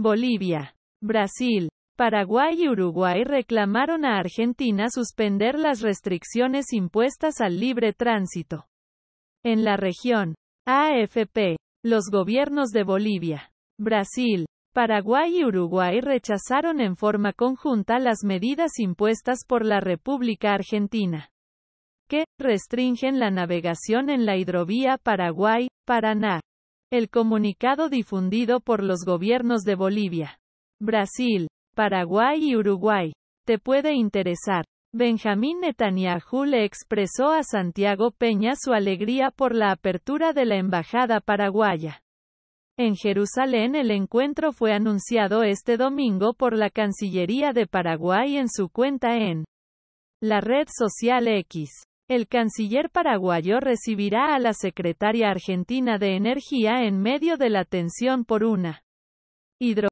Bolivia, Brasil, Paraguay y Uruguay reclamaron a Argentina suspender las restricciones impuestas al libre tránsito. En la región, AFP, los gobiernos de Bolivia, Brasil, Paraguay y Uruguay rechazaron en forma conjunta las medidas impuestas por la República Argentina, que restringen la navegación en la hidrovía Paraguay-Paraná. El comunicado difundido por los gobiernos de Bolivia, Brasil, Paraguay y Uruguay, te puede interesar. Benjamín Netanyahu le expresó a Santiago Peña su alegría por la apertura de la embajada paraguaya. En Jerusalén el encuentro fue anunciado este domingo por la Cancillería de Paraguay en su cuenta en la red social X. El canciller paraguayo recibirá a la secretaria argentina de Energía en medio de la tensión por una hidro